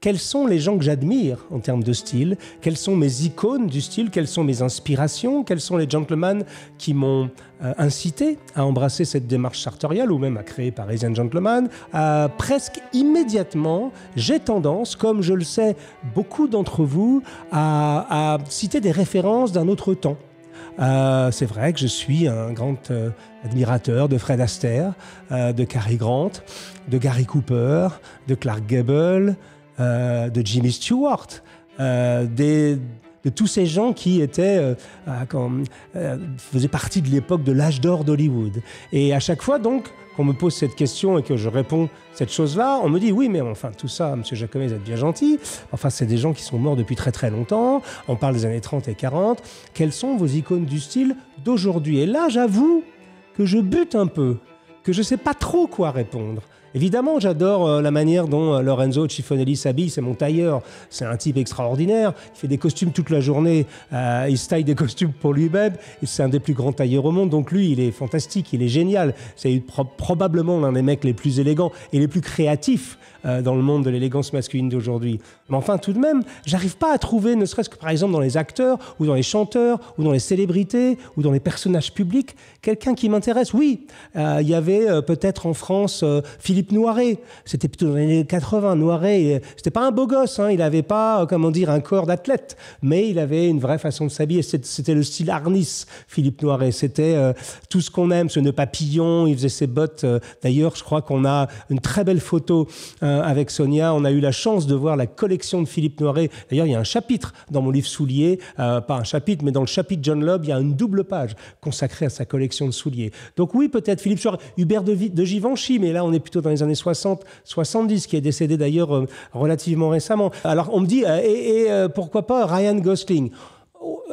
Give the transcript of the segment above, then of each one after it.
quels sont les gens que j'admire en termes de style, quelles sont mes icônes du style, quelles sont mes inspirations, quels sont les gentlemen qui m'ont euh, incité à embrasser cette démarche sartoriale ou même à créer Parisian Gentleman. Euh, presque immédiatement, j'ai tendance, comme je le sais beaucoup d'entre vous, à, citer des références d'un autre temps. Euh, c'est vrai que je suis un grand admirateur de Fred Astaire, de Cary Grant, de Gary Cooper, de Clark Gable, euh, de Jimmy Stewart, euh, de tous ces gens qui étaient, quand, euh, faisaient partie de l'époque de l'âge d'or d'Hollywood. Et à chaque fois, donc, qu'on me pose cette question et que je réponds cette chose-là, on me dit oui, mais enfin, tout ça, monsieur Jacomet, vous êtes bien gentil. Enfin, c'est des gens qui sont morts depuis très très longtemps. On parle des années 30 et 40. Quelles sont vos icônes du style d'aujourd'hui Et là, j'avoue que je bute un peu, que je ne sais pas trop quoi répondre. Évidemment, j'adore euh, la manière dont euh, Lorenzo Cifonelli s'habille, c'est mon tailleur, c'est un type extraordinaire, il fait des costumes toute la journée, euh, il se taille des costumes pour lui-même, c'est un des plus grands tailleurs au monde, donc lui, il est fantastique, il est génial, c'est probablement l'un des mecs les plus élégants et les plus créatifs euh, dans le monde de l'élégance masculine d'aujourd'hui. Mais enfin, tout de même, j'arrive pas à trouver, ne serait-ce que par exemple dans les acteurs, ou dans les chanteurs, ou dans les célébrités, ou dans les personnages publics, quelqu'un qui m'intéresse. Oui, euh, il y avait euh, peut-être en France Philippe Noiret. C'était plutôt dans les années 80. Noiret, c'était pas un beau gosse. Hein. il n'avait pas, comment dire, un corps d'athlète, mais il avait une vraie façon de s'habiller. C'était le style Arnis, Philippe Noiret. C'était tout ce qu'on aime, ce nœud papillon. Il faisait ses bottes. D'ailleurs, je crois qu'on a une très belle photo. Euh, avec Sonia, on a eu la chance de voir la collection de Philippe Noiré. D'ailleurs, il y a un chapitre dans mon livre Souliers, euh, pas un chapitre, mais dans le chapitre John Lobb, il y a une double page consacrée à sa collection de souliers. Donc oui, peut-être Philippe Hubert de, de, Givenchy, mais là, on est plutôt dans les années 60, 70, qui est décédé d'ailleurs euh, relativement récemment. Alors on me dit, et pourquoi pas Ryan Gosling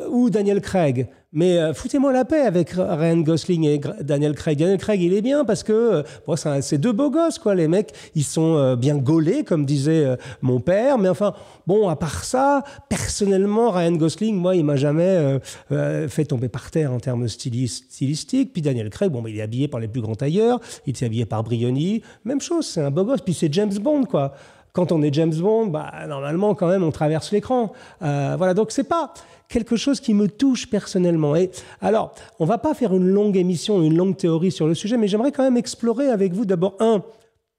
ou Daniel Craig mais euh, foutez-moi la paix avec Ryan Gosling et Daniel Craig. Daniel Craig, il est bien parce que euh, c'est deux beaux gosses, quoi. Les mecs, ils sont euh, bien gaulés, comme disait mon père. Mais enfin, bon, à part ça, personnellement, Ryan Gosling, moi, il m'a jamais fait tomber par terre en termes stylistiques. Puis Daniel Craig, bon, bah, il est habillé par les plus grands tailleurs. Il est habillé par Brioni. Même chose, c'est un beau gosse. Puis c'est James Bond, quoi. Quand on est James Bond, bah, normalement, quand même, on traverse l'écran. Euh, voilà, donc c'est pas quelque chose qui me touche personnellement. Et alors, on va pas faire une longue émission, une longue théorie sur le sujet, mais j'aimerais quand même explorer avec vous d'abord, un,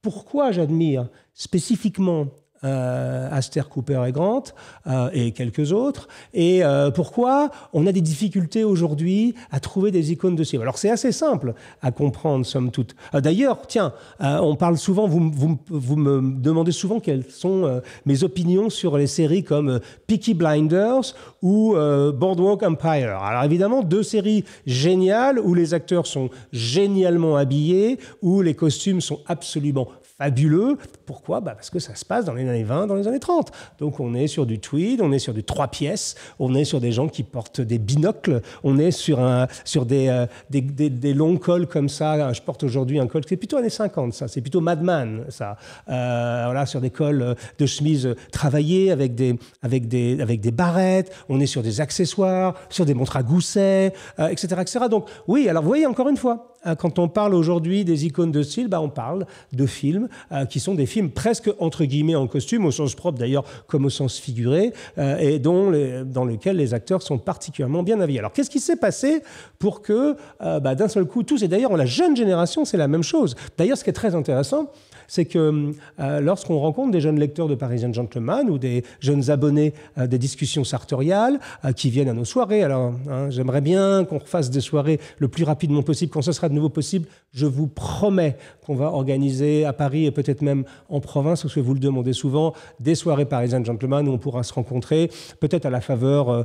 pourquoi j'admire spécifiquement euh, Aster Cooper et Grant euh, et quelques autres. Et euh, pourquoi on a des difficultés aujourd'hui à trouver des icônes de cinéma Alors c'est assez simple à comprendre, somme toute. D'ailleurs, tiens, on parle souvent, vous, me demandez souvent quelles sont mes opinions sur les séries comme Peaky Blinders ou Boardwalk Empire. Alors évidemment, deux séries géniales où les acteurs sont génialement habillés, où les costumes sont absolument fabuleux. Pourquoi bah, Parce que ça se passe dans les années 20, dans les années 30. Donc on est sur du tweed, on est sur du trois pièces, on est sur des gens qui portent des binocles, on est sur, un, sur des, euh, des, longs cols comme ça. Euh, je porte aujourd'hui un col, c'est plutôt années 50 ça, c'est plutôt Madman ça. Euh, voilà, sur des cols de chemise travaillés avec des, avec, des, avec des barrettes, on est sur des accessoires, sur des montres à gousset, etc., etc. Donc oui, alors vous voyez encore une fois, euh, quand on parle aujourd'hui des icônes de style, bah, on parle de films euh, qui sont des films presque entre guillemets en costume, au sens propre d'ailleurs comme au sens figuré, euh, et dont dans lesquels les acteurs sont particulièrement bien habillés. Alors qu'est-ce qui s'est passé pour que bah, d'un seul coup tous, et d'ailleurs la jeune génération, c'est la même chose. D'ailleurs ce qui est très intéressant, c'est que lorsqu'on rencontre des jeunes lecteurs de Parisian Gentleman ou des jeunes abonnés des discussions sartoriales qui viennent à nos soirées, alors hein, j'aimerais bien qu'on refasse des soirées le plus rapidement possible quand ce sera de possible. Je vous promets qu'on va organiser à Paris et peut-être même en province, parce que vous le demandez souvent, des soirées parisiennes gentlemen où on pourra se rencontrer, peut-être à la faveur, euh,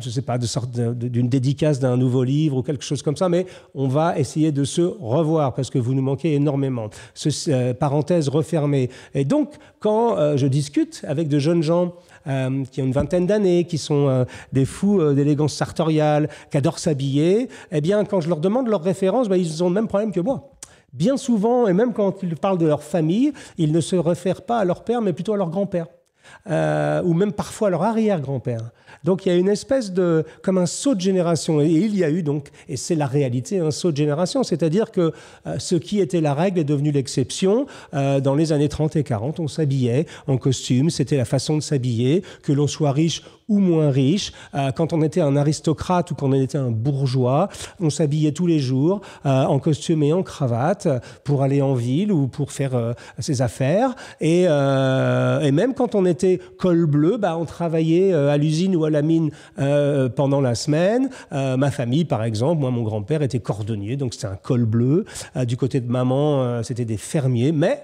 je ne sais pas, de sorte d'une dédicace d'un nouveau livre ou quelque chose comme ça, mais on va essayer de se revoir parce que vous nous manquez énormément. Ce, euh, parenthèse refermée. Et donc, quand euh, je discute avec de jeunes gens, euh, qui ont une vingtaine d'années, qui sont euh, des fous euh, d'élégance sartoriale, qui adorent s'habiller, eh bien, quand je leur demande leurs références, bah, ils ont le même problème que moi. Bien souvent, et même quand ils parlent de leur famille, ils ne se réfèrent pas à leur père, mais plutôt à leur grand-père. Euh, ou même parfois leur arrière-grand-père. Donc il y a une espèce de, comme un saut de génération. Et il y a eu donc, et c'est la réalité, un saut de génération. C'est-à-dire que euh, ce qui était la règle est devenu l'exception. Euh, dans les années 30 et 40, on s'habillait en costume, c'était la façon de s'habiller, que l'on soit riche ou moins riche. Euh, quand on était un aristocrate ou quand on était un bourgeois, on s'habillait tous les jours euh, en costume et en cravate pour aller en ville ou pour faire euh, ses affaires. Et, même quand on était col bleu, bah, on travaillait à l'usine ou à la mine pendant la semaine. ma famille, par exemple, moi, mon grand-père était cordonnier, donc c'était un col bleu. du côté de maman, c'était des fermiers. Mais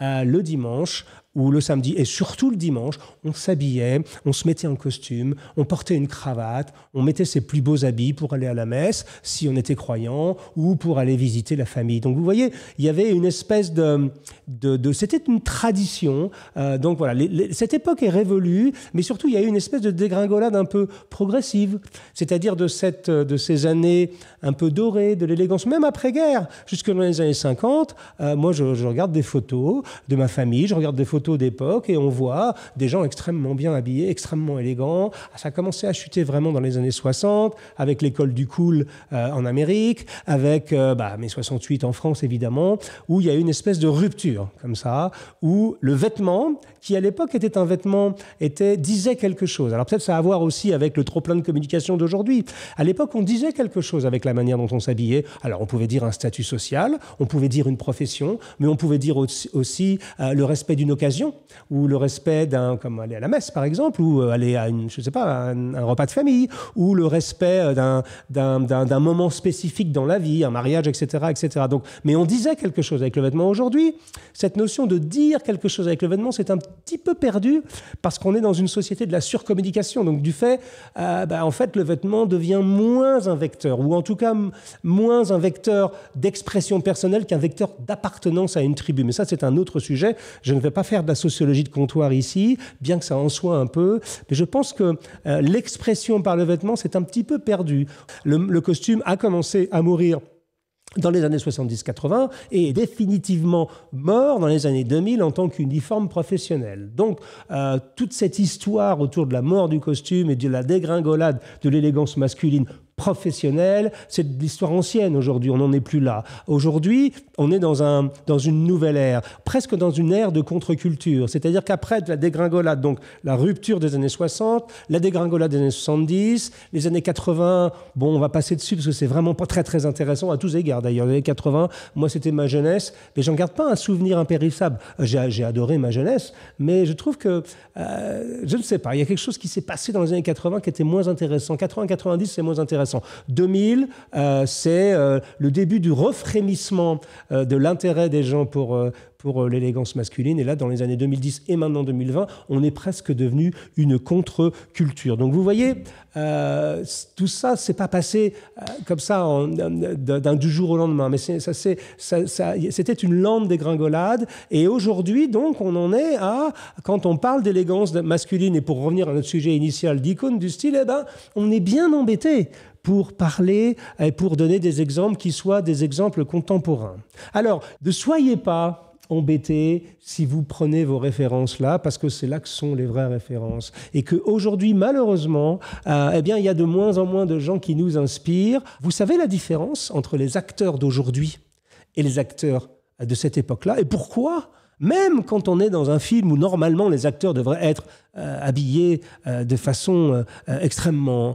le dimanche, ou le samedi, et surtout le dimanche, on s'habillait, on se mettait en costume, on portait une cravate, on mettait ses plus beaux habits pour aller à la messe, si on était croyant, ou pour aller visiter la famille. Donc vous voyez, il y avait une espèce de... de, c'était une tradition. Euh, donc voilà, cette époque est révolue, mais surtout il y a eu une espèce de dégringolade un peu progressive, c'est-à-dire de, cette, euh, de ces années un peu dorées, de l'élégance, même après-guerre, jusque dans les années 50. Euh, moi, je regarde des photos de ma famille, je regarde des photos d'époque et on voit des gens extrêmement bien habillés, extrêmement élégants. Ah, ça a commencé à chuter vraiment dans les années 60 avec l'école du cool euh, en Amérique, avec euh, bah, mai 68 en France évidemment, où il y a une espèce de rupture comme ça, où le vêtement qui à l'époque était un vêtement, était, disait quelque chose. Alors peut-être ça a à voir aussi avec le trop-plein de communication d'aujourd'hui. À l'époque, on disait quelque chose avec la manière dont on s'habillait. Alors on pouvait dire un statut social, on pouvait dire une profession, mais on pouvait dire aussi, euh, le respect d'une occasion, ou le respect d'un, comme aller à la messe par exemple, ou euh, aller à une, je sais pas, un, repas de famille, ou le respect euh, d'un, d'un moment spécifique dans la vie, un mariage, etc. etc. Donc, mais on disait quelque chose avec le vêtement. Aujourd'hui, cette notion de dire quelque chose avec le vêtement, c'est un petit peu perdu parce qu'on est dans une société de la surcommunication. Donc du fait, euh, bah, en fait, le vêtement devient moins un vecteur, ou en tout cas moins un vecteur d'expression personnelle qu'un vecteur d'appartenance à une tribu. Mais ça, c'est un autre sujet. Je ne vais pas faire de la sociologie de comptoir ici, bien que ça en soit un peu. Mais je pense que euh, l'expression par le vêtement, c'est un petit peu perdu. le costume a commencé à mourir dans les années 70-80 et définitivement mort dans les années 2000 en tant qu'uniforme professionnel. Donc euh, toute cette histoire autour de la mort du costume et de la dégringolade de l'élégance masculine professionnel, c'est de l'histoire ancienne aujourd'hui, on n'en est plus là. Aujourd'hui, on est dans, un, dans une nouvelle ère, presque dans une ère de contre-culture, c'est-à-dire qu'après la dégringolade, donc la rupture des années 60, la dégringolade des années 70, les années 80, bon, on va passer dessus parce que c'est vraiment pas très très intéressant à tous égards d'ailleurs. Les années 80, moi c'était ma jeunesse, mais j'en garde pas un souvenir impérissable. J'ai adoré ma jeunesse, mais je trouve que, euh, je ne sais pas, il y a quelque chose qui s'est passé dans les années 80 qui était moins intéressant. 80-90, c'est moins intéressant. 2000, euh, c'est euh, le début du refrémissement euh, de l'intérêt des gens pour, pour euh, l'élégance masculine. Et là, dans les années 2010 et maintenant 2020, on est presque devenu une contre-culture. Donc vous voyez, euh, tout ça, c'est pas passé euh, comme ça en, d'un du jour au lendemain, mais ça, c'est, c'était une lente dégringolade. Et aujourd'hui, donc, on en est à, quand on parle d'élégance masculine, et pour revenir à notre sujet initial d'icône du style, eh ben, on est bien embêté pour parler et pour donner des exemples qui soient des exemples contemporains. Alors, ne soyez pas embêter si vous prenez vos références là, parce que c'est là que sont les vraies références. Et qu'aujourd'hui, malheureusement, euh, eh bien, il y a de moins en moins de gens qui nous inspirent. Vous savez la différence entre les acteurs d'aujourd'hui et les acteurs de cette époque-là Et pourquoi même quand on est dans un film où normalement les acteurs devraient être euh, habillés euh, de façon euh, extrêmement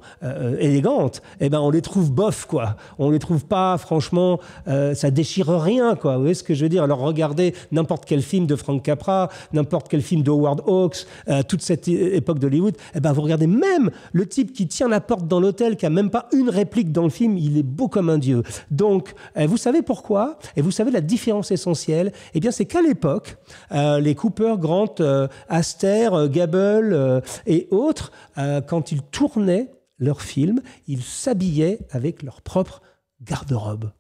élégante, eh ben on les trouve bof quoi. On les trouve pas franchement, ça déchire rien quoi. Vous voyez ce que je veux dire Alors regardez n'importe quel film de Frank Capra, n'importe quel film de Howard Hawks, toute cette époque d'Hollywood, eh ben vous regardez même le type qui tient la porte dans l'hôtel, qui a même pas une réplique dans le film, il est beau comme un dieu. Donc eh, vous savez pourquoi Et eh, vous savez la différence essentielle Eh bien c'est qu'à l'époque euh, les Cooper, Grant, euh, Aster, euh, Gable et autres, quand ils tournaient leurs films, ils s'habillaient avec leur propre garde-robe.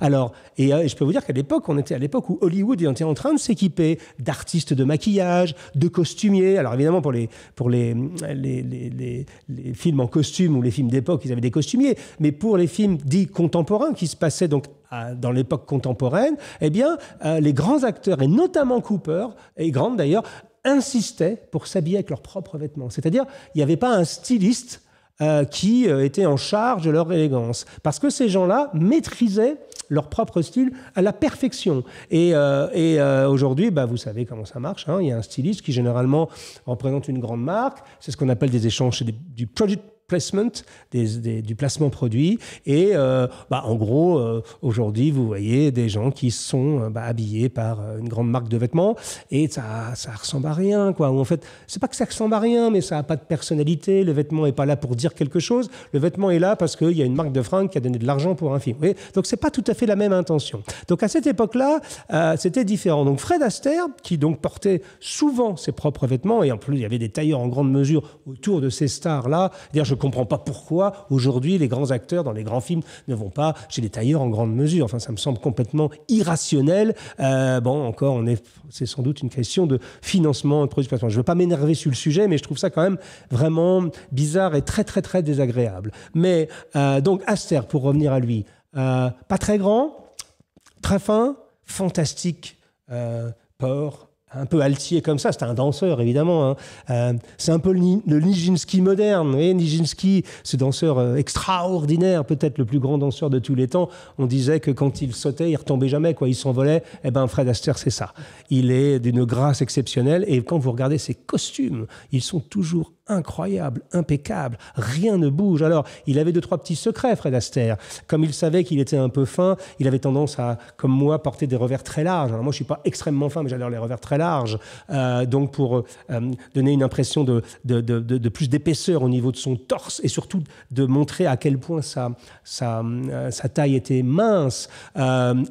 Alors, euh, et, je peux vous dire qu'à l'époque, on était à l'époque où Hollywood était en train de s'équiper d'artistes de maquillage, de costumiers. Alors évidemment, pour les, films en costume ou les films d'époque, ils avaient des costumiers. Mais pour les films dits contemporains qui se passaient donc dans l'époque contemporaine, eh bien, euh, les grands acteurs, et notamment Cooper, et Grant d'ailleurs, insistaient pour s'habiller avec leurs propres vêtements. C'est-à-dire, il n'y avait pas un styliste euh, qui euh, étaient en charge de leur élégance. Parce que ces gens-là maîtrisaient leur propre style à la perfection. Et, euh, aujourd'hui, bah, vous savez comment ça marche. Hein. Il y a un styliste qui généralement représente une grande marque. C'est ce qu'on appelle des échanges, c'est du project placement, du placement produit. Et euh, bah, en gros, euh, aujourd'hui, vous voyez des gens qui sont euh, bah, habillés par une grande marque de vêtements et ça, ça ressemble à rien. Quoi. Ou en fait, c'est pas que ça ressemble à rien, mais ça n'a pas de personnalité. Le vêtement n'est pas là pour dire quelque chose. Le vêtement est là parce qu'il y a une marque de fringues qui a donné de l'argent pour un film. Vous voyez Donc, c'est pas tout à fait la même intention. Donc, à cette époque-là, c'était différent. Donc, Fred Astaire, qui donc portait souvent ses propres vêtements, et en plus, il y avait des tailleurs en grande mesure autour de ces stars-là. D'ailleurs, je comprends pas pourquoi aujourd'hui les grands acteurs dans les grands films ne vont pas chez les tailleurs en grande mesure. Enfin, ça me semble complètement irrationnel. Euh, bon, encore, on est, c'est sans doute une question de financement de production. Je veux pas m'énerver sur le sujet, mais je trouve ça quand même vraiment bizarre et très très très désagréable. Mais euh, donc Aster, pour revenir à lui, euh, pas très grand, très fin, fantastique, port un peu altier comme ça. C'était un danseur, évidemment. Hein. Euh, c'est un peu le, Nijinsky moderne. et Nijinsky, ce danseur euh, extraordinaire, peut-être le plus grand danseur de tous les temps. On disait que quand il sautait, il retombait jamais. Quoi. Il s'envolait. Eh ben, Fred Astaire, c'est ça. Il est d'une grâce exceptionnelle. Et quand vous regardez ses costumes, ils sont toujours incroyable, impeccable, rien ne bouge. Alors, il avait deux, trois petits secrets, Fred Astaire. Comme il savait qu'il était un peu fin, il avait tendance à, comme moi, porter des revers très larges. Alors, moi, je ne suis pas extrêmement fin, mais j'adore les revers très larges. Euh, donc, pour euh, donner une impression de, de, plus d'épaisseur au niveau de son torse et surtout de montrer à quel point sa, sa, euh, sa taille était mince,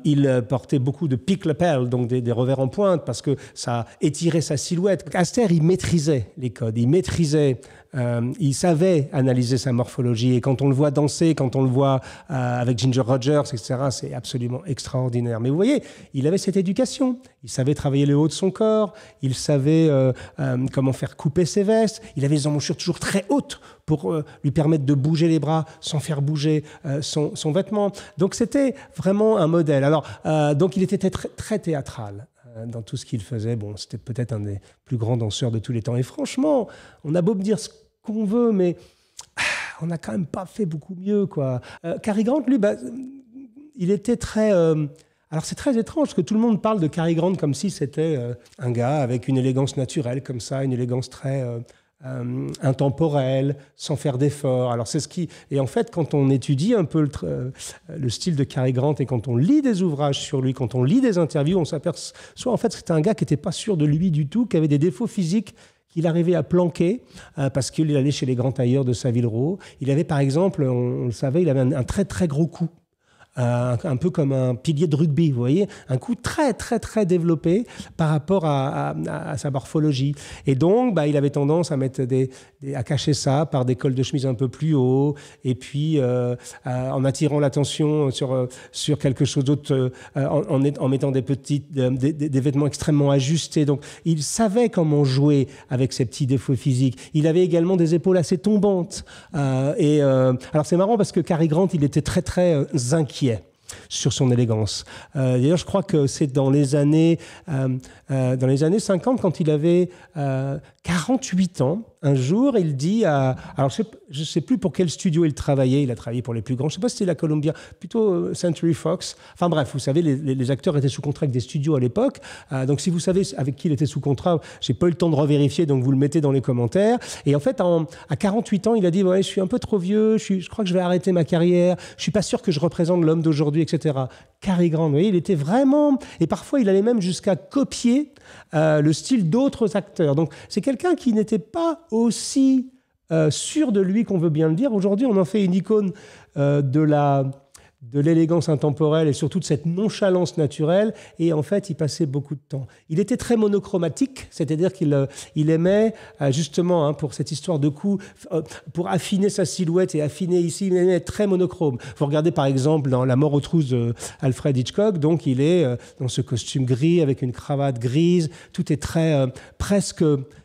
il portait beaucoup de pique lapel, donc des, des revers en pointe, parce que ça étirait sa silhouette. Astaire, il maîtrisait les codes, il maîtrisait euh, il savait analyser sa morphologie. Et quand on le voit danser, quand on le voit euh, avec Ginger Rogers, etc., c'est absolument extraordinaire. Mais vous voyez, il avait cette éducation. Il savait travailler le haut de son corps. Il savait euh, comment faire couper ses vestes. Il avait des embouchures toujours très hautes pour lui permettre de bouger les bras sans faire bouger son, son, vêtement. Donc c'était vraiment un modèle. Alors, donc il était très, très théâtral. Euh, dans tout ce qu'il faisait. Bon, c'était peut-être un des plus grands danseurs de tous les temps. Et franchement, on a beau me dire ce qu'on veut, mais ah, on n'a quand même pas fait beaucoup mieux, quoi. Euh, Cary Grant, lui, bah, il était très... Euh, alors c'est très étrange que tout le monde parle de Cary Grant comme si c'était un gars avec une élégance naturelle comme ça, une élégance très euh, intemporel, sans faire d'efforts Alors c'est ce qui et en fait quand on étudie un peu euh, le, style de Cary Grant et quand on lit des ouvrages sur lui, quand on lit des interviews, on s'aperçoit en fait c'était un gars qui n'était pas sûr de lui du tout, qui avait des défauts physiques qu'il arrivait à planquer euh, parce qu'il allait chez les grands tailleurs de Savile Row. Il avait par exemple, on, le savait, il avait un, un très très gros coup euh, un, peu comme un pilier de rugby, vous voyez, un coup très très très développé par rapport à, sa morphologie. Et donc, bah, il avait tendance à mettre des, à cacher ça par des cols de chemise un peu plus haut, et puis euh, euh, en attirant l'attention sur sur quelque chose d'autre, en, mettant des petites des, vêtements extrêmement ajustés. Donc, il savait comment jouer avec ses petits défauts physiques. Il avait également des épaules assez tombantes. et alors c'est marrant parce que Cary Grant, il était très très inquiet sur son élégance. Euh, d'ailleurs, je crois que c'est dans les années, euh, euh, dans les années 50, quand il avait 48 ans, un jour, il dit à. Alors, je ne sais plus pour quel studio il travaillait. Il a travaillé pour les plus grands. Je ne sais pas si c'était la Columbia, plutôt euh, Century Fox. Enfin, bref, vous savez, les, acteurs étaient sous contrat avec des studios à l'époque. Euh, donc, si vous savez avec qui il était sous contrat, j'ai pas eu le temps de revérifier, donc vous le mettez dans les commentaires. Et en fait, à 48 ans, il a dit je suis un peu trop vieux. Je, je crois que je vais arrêter ma carrière. Je suis pas sûr que je représente l'homme d'aujourd'hui, etc. Cary Grant. Vous voyez, il était vraiment, et parfois il allait même jusqu'à copier euh, le style d'autres acteurs. Donc c'est quelqu'un qui n'était pas aussi euh, sûr de lui qu'on veut bien le dire. Aujourd'hui, on en fait une icône euh, de la de l'élégance intemporelle et surtout de cette nonchalance naturelle. Et en fait, il passait beaucoup de temps. Il était très monochromatique, c'est-à-dire qu'il euh, il aimait euh, justement hein, pour cette histoire de coup, euh, pour affiner sa silhouette et affiner ici, il aimait être très monochrome. Vous regardez par exemple dans La mort aux trousses d'Alfred Hitchcock, donc il est dans ce costume gris avec une cravate grise. Tout est très presque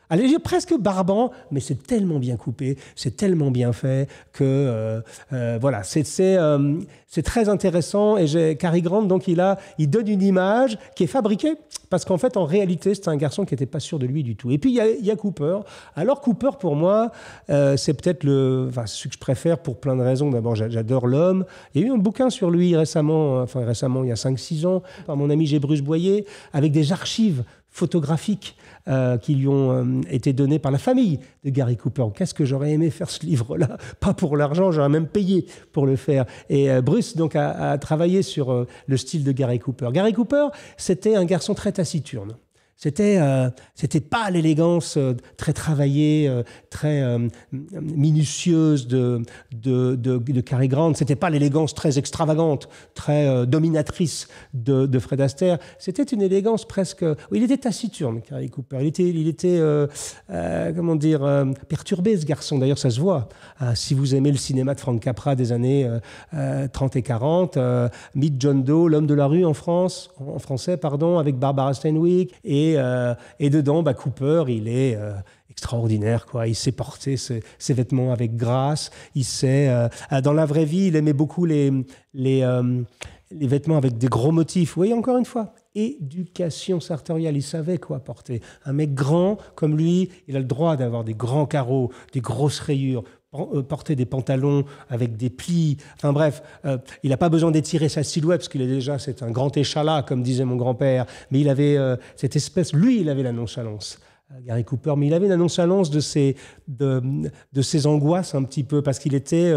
Allez, léger, presque barbant, mais c'est tellement bien coupé, c'est tellement bien fait que euh, euh, voilà, euh, c'est très intéressant. Et Cary Grant, donc il a, il donne une image qui est fabriquée parce qu'en fait, en réalité, c'était un garçon qui n'était pas sûr de lui du tout. Et puis il y a, Cooper. Alors Cooper, pour moi, c'est peut-être le, enfin, celui que je préfère pour plein de raisons. D'abord, j'adore l'homme. Il y a eu un bouquin sur lui récemment, enfin récemment, il y a 5-6 ans, par mon ami Gébruce Boyer, avec des archives photographiques euh, qui lui ont euh, été données par la famille de Gary Cooper. Qu'est-ce que j'aurais aimé faire ce livre-là Pas pour l'argent, j'aurais même payé pour le faire. Et euh, Bruce donc a travaillé sur le style de Gary Cooper. Gary Cooper, c'était un garçon très taciturne. C'était euh, c'était pas l'élégance euh, très travaillée, euh, très minutieuse de de, Cary Grant. C'était pas l'élégance très extravagante, très dominatrice de, Fred Astaire. C'était une élégance presque. Il était taciturne, Cary Cooper. Il était il était comment dire perturbé ce garçon. D'ailleurs, ça se voit. Hein. si vous aimez le cinéma de Frank Capra des années 30 et 40, Meet John Doe, l'homme de la rue en France, en français pardon, avec Barbara Stanwyck et euh, et, dedans, bah, Cooper, il est euh, extraordinaire. Quoi. Il sait porter ses, vêtements avec grâce. Il sait, euh, dans la vraie vie, il aimait beaucoup les, les, les vêtements avec des gros motifs. voyez, encore une fois, éducation sartoriale. Il savait quoi porter. Un mec grand comme lui, il a le droit d'avoir des grands carreaux, des grosses rayures euh, porter des pantalons avec des plis. Enfin bref, euh, il n'a pas besoin d'étirer sa silhouette parce qu'il est déjà, c'est un grand échalas, comme disait mon grand-père. Mais il avait euh, cette espèce, lui, il avait la nonchalance. Gary Cooper, mais il avait la nonchalance de ses, de, ses angoisses un petit peu, parce qu'il était,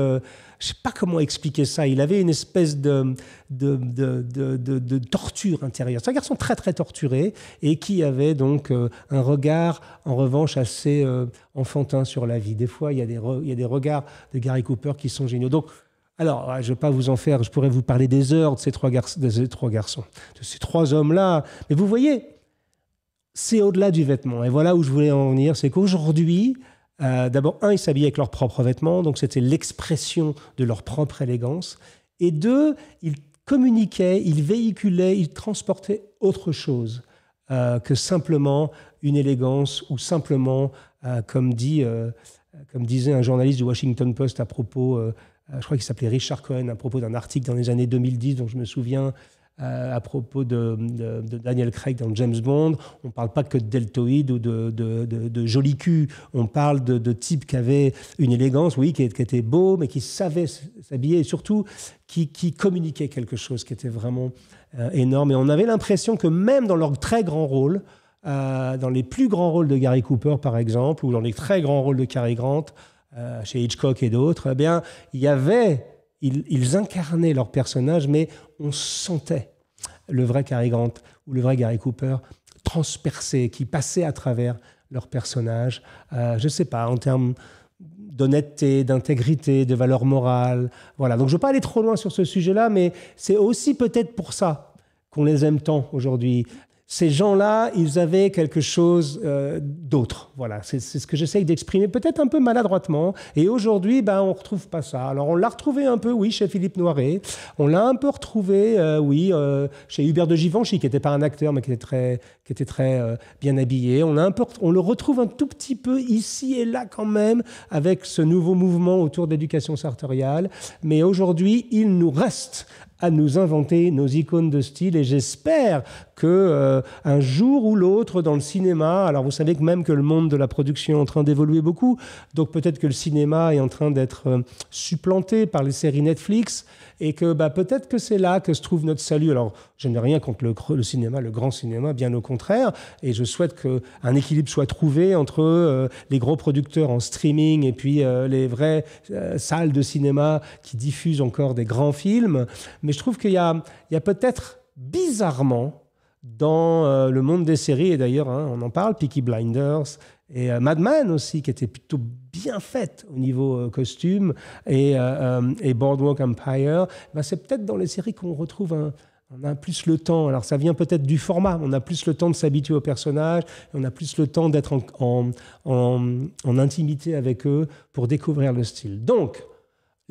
je ne sais pas comment expliquer ça. Il avait une espèce de, de, torture intérieure. C'est un garçon très très torturé et qui avait donc euh, un regard en revanche assez euh, enfantin sur la vie. Des fois, il y, a des il des regards de Gary Cooper qui sont géniaux. Donc, alors, ah, je ne vais pas vous en faire, je pourrais vous parler des heures de ces trois, gar de ces trois garçons, de ces trois hommes-là. Mais vous voyez, c'est au-delà du vêtement. Et voilà où je voulais en venir, c'est qu'aujourd'hui, euh, d'abord, un, ils s'habillaient avec leurs propres vêtements, donc c'était l'expression de leur propre élégance. Et deux, ils communiquaient, ils véhiculaient, ils transportaient autre chose euh, que simplement une élégance ou simplement, euh, comme, comme disait un journaliste du Washington Post à propos, je crois qu'il s'appelait Richard Cohen, à propos d'un article dans les années 2010 dont je me souviens, euh, à propos de, Daniel Craig dans James Bond. On ne parle pas que de deltoïde ou de, de joli cul. On parle de, types qui avaient une élégance, oui, qui, qui étaient beaux, mais qui savaient s'habiller et surtout qui, qui communiquaient quelque chose qui était vraiment euh, énorme. Et on avait l'impression que même dans leurs très grands rôles, euh, dans les plus grands rôles de Gary Cooper, par exemple, ou dans les très grands rôles de Cary Grant, chez Hitchcock et d'autres, eh bien, il y avait ils, incarnaient leur personnage, mais on sentait le vrai Cary Grant ou le vrai Gary Cooper transpercé, qui passait à travers leur personnage. Euh, je ne sais pas, en termes d'honnêteté, d'intégrité, de valeur morale. Voilà. Donc je ne veux pas aller trop loin sur ce sujet-là, mais c'est aussi peut-être pour ça qu'on les aime tant aujourd'hui ces gens-là, ils avaient quelque chose euh, d'autre. Voilà, c'est ce que j'essaye d'exprimer, peut-être un peu maladroitement. Et aujourd'hui, ben, on ne retrouve pas ça. Alors, on l'a retrouvé un peu, oui, chez Philippe Noiret. On l'a un peu retrouvé, euh, oui, euh, chez Hubert de Givenchy, qui n'était pas un acteur, mais qui était très, qui était très bien habillé. On, on le retrouve un tout petit peu ici et là, quand même, avec ce nouveau mouvement autour d'éducation sartoriale. Mais aujourd'hui, il nous reste à nous inventer nos icônes de style et j'espère que euh, un jour ou l'autre dans le cinéma, alors vous savez que même que le monde de la production est en train d'évoluer beaucoup, donc peut-être que le cinéma est en train d'être euh, supplanté par les séries Netflix et que bah, peut-être que c'est là que se trouve notre salut. Alors je n'ai rien contre le, cinéma, le grand cinéma, bien au contraire, et je souhaite qu'un équilibre soit trouvé entre euh, les gros producteurs en streaming et puis les vraies salles de cinéma qui diffusent encore des grands films. Mais mais je trouve qu'il y a, peut-être bizarrement dans euh, le monde des séries, et d'ailleurs hein, on en parle, Peaky Blinders et euh, Madman aussi, qui était plutôt bien faite au niveau euh, costume, et, Boardwalk Empire, ben, c'est peut-être dans les séries qu'on retrouve on a plus le temps, alors ça vient peut-être du format, on a plus le temps de s'habituer aux personnages, on a plus le temps d'être en intimité avec eux pour découvrir le style. Donc,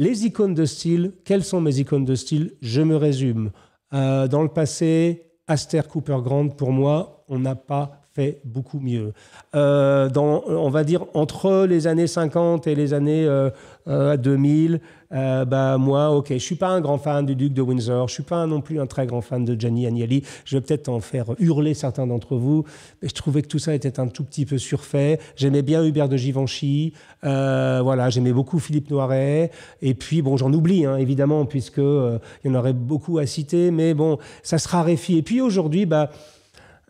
les icônes de style, quelles sont mes icônes de style Je me résume. Euh, dans le passé, Aster Cooper Grant, pour moi, on n'a pas beaucoup mieux. Euh, euh, on va dire entre les années 50 et les années 2000, euh, bah, moi, ok, je suis pas un grand fan du duc de Windsor, je suis pas non plus un très grand fan de Gianni Agnelli. Je vais peut-être en faire hurler certains d'entre vous, mais je trouvais que tout ça était un tout petit peu surfait. J'aimais bien Hubert de Givenchy, voilà, j'aimais beaucoup Philippe Noiret, et puis bon, j'en oublie hein, évidemment puisque il y en aurait beaucoup à citer, mais bon, ça se raréfie. Et puis aujourd'hui, bah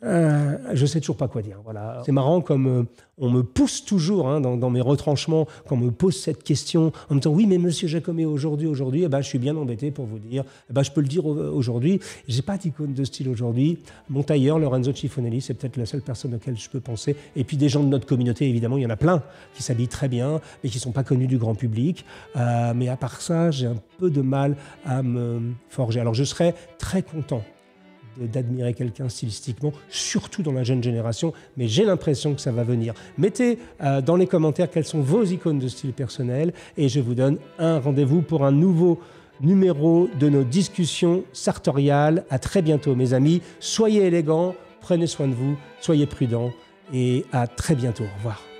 je euh, je sais toujours pas quoi dire. Voilà. C'est marrant comme euh, on me pousse toujours hein, dans, mes retranchements quand on me pose cette question en me disant oui mais Monsieur Jacomet aujourd'hui aujourd'hui eh ben, je suis bien embêté pour vous dire eh ben, je peux le dire aujourd'hui j'ai pas d'icône de style aujourd'hui mon tailleur Lorenzo Cifonelli c'est peut-être la seule personne auquel je peux penser et puis des gens de notre communauté évidemment il y en a plein qui s'habillent très bien mais qui sont pas connus du grand public euh, mais à part ça j'ai un peu de mal à me forger alors je serais très content d'admirer quelqu'un stylistiquement, surtout dans la jeune génération, mais j'ai l'impression que ça va venir. Mettez euh, dans les commentaires quelles sont vos icônes de style personnel et je vous donne un rendez-vous pour un nouveau numéro de nos discussions sartoriales. À très bientôt mes amis, soyez élégants, prenez soin de vous, soyez prudents et à très bientôt. Au revoir.